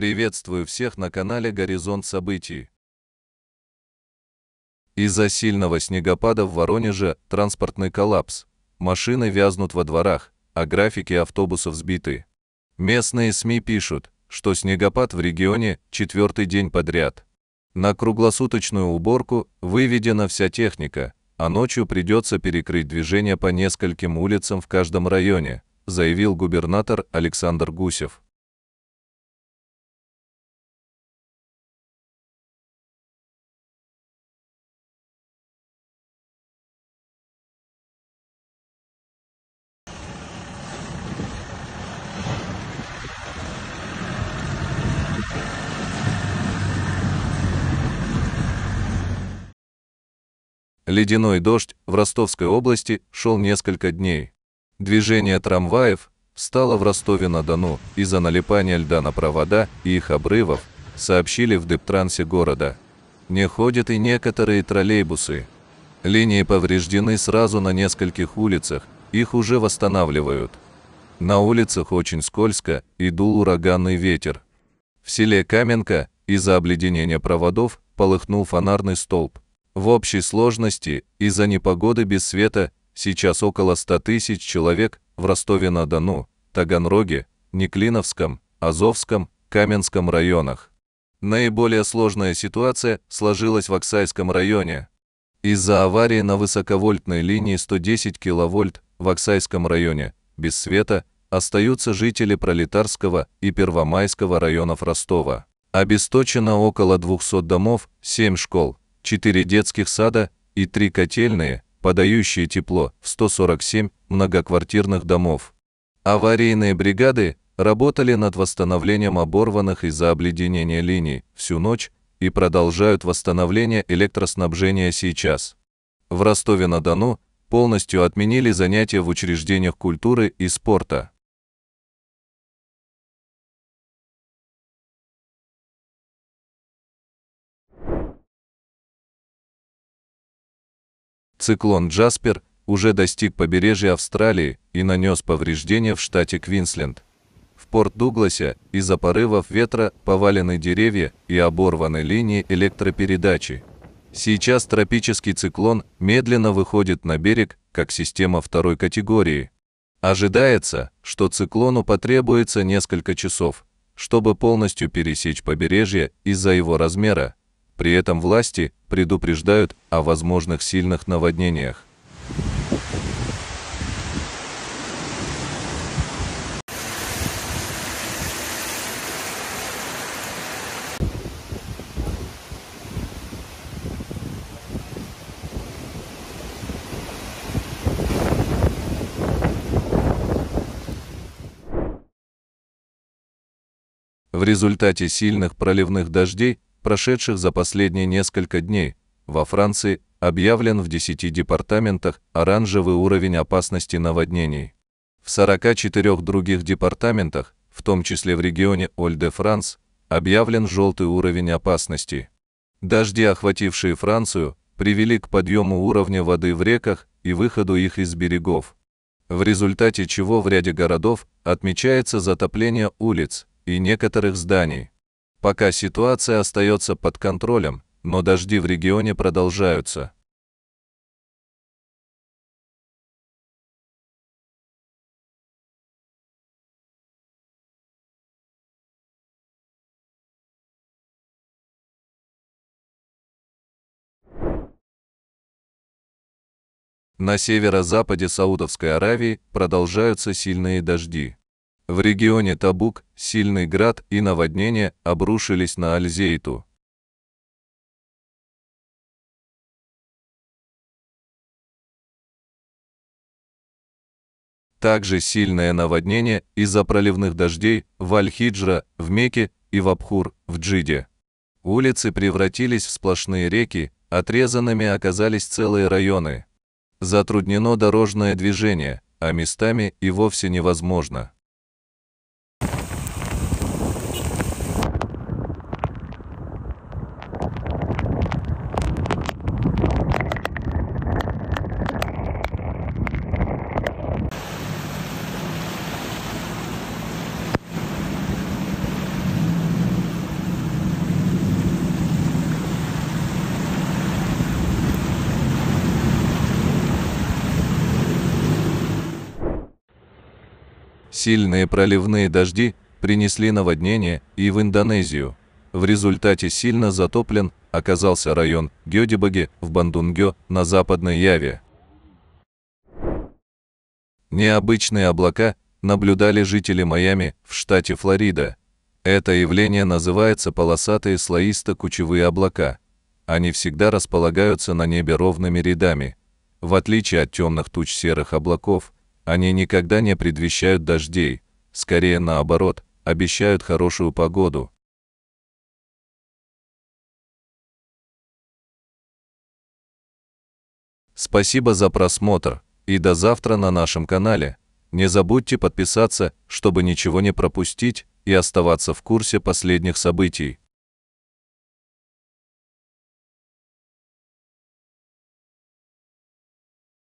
Приветствую всех на канале «Горизонт событий». Из-за сильного снегопада в Воронеже транспортный коллапс. Машины вязнут во дворах, а графики автобусов сбиты. Местные СМИ пишут, что снегопад в регионе четвертый день подряд. На круглосуточную уборку выведена вся техника, а ночью придется перекрыть движение по нескольким улицам в каждом районе, заявил губернатор Александр Гусев. Ледяной дождь в Ростовской области шел несколько дней. Движение трамваев стало в Ростове-на-Дону из-за налипания льда на провода и их обрывов, сообщили в Дептрансе города. Не ходят и некоторые троллейбусы. Линии повреждены сразу на нескольких улицах, их уже восстанавливают. На улицах очень скользко и дул ураганный ветер. В селе Каменка из-за обледенения проводов полыхнул фонарный столб. В общей сложности из-за непогоды без света сейчас около 100 тысяч человек в Ростове-на-Дону, Таганроге, Неклиновском, Азовском, Каменском районах. Наиболее сложная ситуация сложилась в Оксайском районе. Из-за аварии на высоковольтной линии 110 кВт в Оксайском районе без света остаются жители Пролетарского и Первомайского районов Ростова. Обесточено около 200 домов, 7 школ. 4 детских сада и 3 котельные, подающие тепло в 147 многоквартирных домов. Аварийные бригады работали над восстановлением оборванных из-за обледенения линий всю ночь и продолжают восстановление электроснабжения сейчас. В Ростове-на-Дону полностью отменили занятия в учреждениях культуры и спорта. Циклон Джаспер уже достиг побережья Австралии и нанес повреждения в штате Квинсленд. В порт Дугласе из-за порывов ветра повалены деревья и оборваны линии электропередачи. Сейчас тропический циклон медленно выходит на берег как система второй категории. Ожидается, что циклону потребуется несколько часов, чтобы полностью пересечь побережье из-за его размера. При этом власти предупреждают о возможных сильных наводнениях. В результате сильных проливных дождей прошедших за последние несколько дней, во Франции объявлен в 10 департаментах оранжевый уровень опасности наводнений. В 44 других департаментах, в том числе в регионе Оль-де-Франс, объявлен желтый уровень опасности. Дожди, охватившие Францию, привели к подъему уровня воды в реках и выходу их из берегов, в результате чего в ряде городов отмечается затопление улиц и некоторых зданий. Пока ситуация остается под контролем, но дожди в регионе продолжаются. На северо-западе Саудовской Аравии продолжаются сильные дожди. В регионе Табук сильный град и наводнение обрушились на Альзейту. Также сильное наводнение из-за проливных дождей в Аль-Хиджра, в Мекке и в Абхур, в Джиде. Улицы превратились в сплошные реки, отрезанными оказались целые районы. Затруднено дорожное движение, а местами и вовсе невозможно. Сильные проливные дожди принесли наводнение и в Индонезию. В результате сильно затоплен оказался район Гёдибаги в Бандунге на Западной Яве. Необычные облака наблюдали жители Майами в штате Флорида. Это явление называется полосатые слоисто-кучевые облака. Они всегда располагаются на небе ровными рядами. В отличие от темных туч серых облаков – они никогда не предвещают дождей, скорее наоборот, обещают хорошую погоду. Спасибо за просмотр и до завтра на нашем канале. Не забудьте подписаться, чтобы ничего не пропустить и оставаться в курсе последних событий.